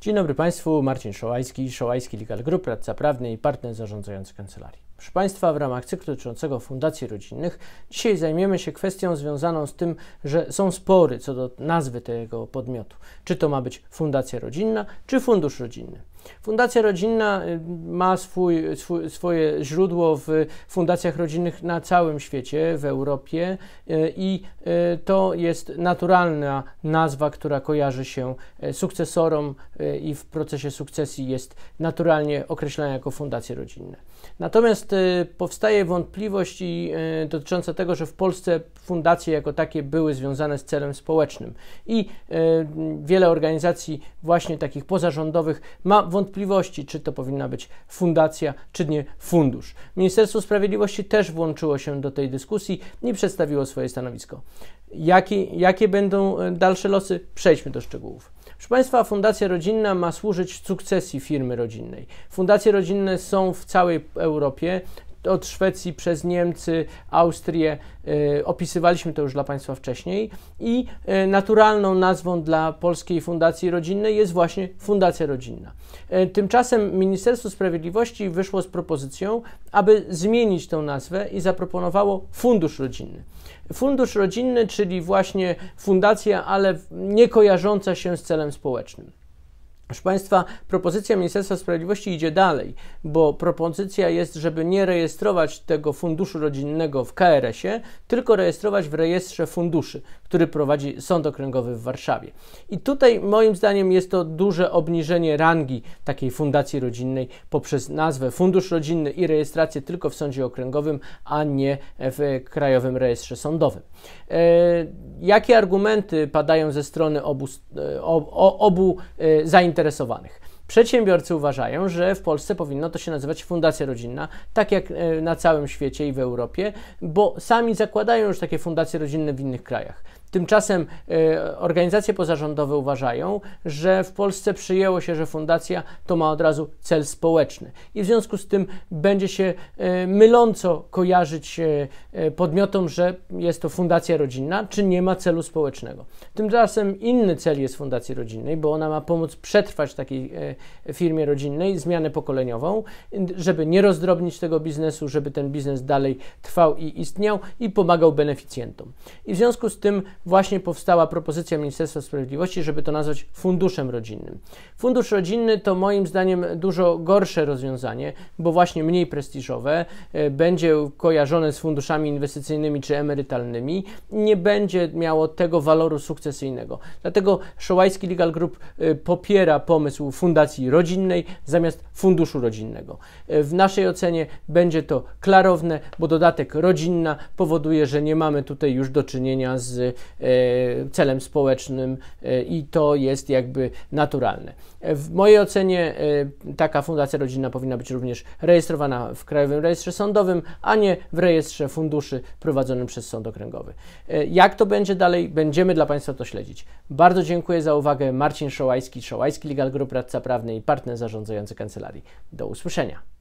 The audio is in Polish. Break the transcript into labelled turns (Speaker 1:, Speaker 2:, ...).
Speaker 1: Dzień dobry Państwu, Marcin Szołajski, Szołajski Legal Group, radca prawny i partner zarządzający kancelarii. Proszę Państwa, w ramach cyklu dotyczącego fundacji rodzinnych dzisiaj zajmiemy się kwestią związaną z tym, że są spory co do nazwy tego podmiotu. Czy to ma być fundacja rodzinna, czy fundusz rodzinny. Fundacja rodzinna y, ma swój, swój, swoje źródło w fundacjach rodzinnych na całym świecie, w Europie y, i y, to jest naturalna nazwa, która kojarzy się sukcesorom i w procesie sukcesji jest naturalnie określana jako fundacje rodzinne. Natomiast powstaje wątpliwość dotycząca tego, że w Polsce fundacje jako takie były związane z celem społecznym i wiele organizacji właśnie takich pozarządowych ma wątpliwości, czy to powinna być fundacja, czy nie fundusz. Ministerstwo Sprawiedliwości też włączyło się do tej dyskusji i przedstawiło swoje stanowisko. Jaki jakie będą e, dalsze losy? Przejdźmy do szczegółów. Proszę Państwa, fundacja rodzinna ma służyć sukcesji firmy rodzinnej. Fundacje rodzinne są w całej Europie, od Szwecji przez Niemcy, Austrię. E, opisywaliśmy to już dla Państwa wcześniej. I e, naturalną nazwą dla Polskiej Fundacji Rodzinnej jest właśnie Fundacja Rodzinna. E, tymczasem Ministerstwo Sprawiedliwości wyszło z propozycją, aby zmienić tę nazwę i zaproponowało Fundusz Rodzinny. Fundusz Rodzinny, czyli właśnie fundacja, ale nie kojarząca się z celem społecznym. Proszę Państwa, propozycja Ministerstwa Sprawiedliwości idzie dalej, bo propozycja jest, żeby nie rejestrować tego funduszu rodzinnego w KRS-ie, tylko rejestrować w rejestrze funduszy, który prowadzi Sąd Okręgowy w Warszawie. I tutaj moim zdaniem jest to duże obniżenie rangi takiej fundacji rodzinnej poprzez nazwę Fundusz Rodzinny i rejestrację tylko w Sądzie Okręgowym, a nie w Krajowym Rejestrze Sądowym. E, jakie argumenty padają ze strony obu, e, o, o, obu e, zainteresowanych? zainteresowanych. Przedsiębiorcy uważają, że w Polsce powinno to się nazywać fundacja rodzinna, tak jak e, na całym świecie i w Europie, bo sami zakładają już takie fundacje rodzinne w innych krajach. Tymczasem y, organizacje pozarządowe uważają, że w Polsce przyjęło się, że fundacja to ma od razu cel społeczny i w związku z tym będzie się y, myląco kojarzyć y, podmiotom, że jest to fundacja rodzinna, czy nie ma celu społecznego. Tymczasem inny cel jest fundacji rodzinnej, bo ona ma pomóc przetrwać takiej firmie rodzinnej, zmianę pokoleniową, żeby nie rozdrobnić tego biznesu, żeby ten biznes dalej trwał i istniał i pomagał beneficjentom. I w związku z tym właśnie powstała propozycja Ministerstwa Sprawiedliwości, żeby to nazwać funduszem rodzinnym. Fundusz rodzinny to moim zdaniem dużo gorsze rozwiązanie, bo właśnie mniej prestiżowe, e, będzie kojarzone z funduszami inwestycyjnymi czy emerytalnymi, nie będzie miało tego waloru sukcesyjnego. Dlatego Szołajski Legal Group e, popiera pomysł fundacji Fundacji Rodzinnej zamiast Funduszu Rodzinnego. E, w naszej ocenie będzie to klarowne, bo dodatek rodzinna powoduje, że nie mamy tutaj już do czynienia z e, celem społecznym e, i to jest jakby naturalne. W mojej ocenie taka fundacja rodzinna powinna być również rejestrowana w Krajowym Rejestrze Sądowym, a nie w rejestrze funduszy prowadzonym przez Sąd Okręgowy. Jak to będzie dalej, będziemy dla Państwa to śledzić. Bardzo dziękuję za uwagę. Marcin Szołajski, Szołajski Legal Group Radca Prawa prawny i partner zarządzający kancelarii. Do usłyszenia.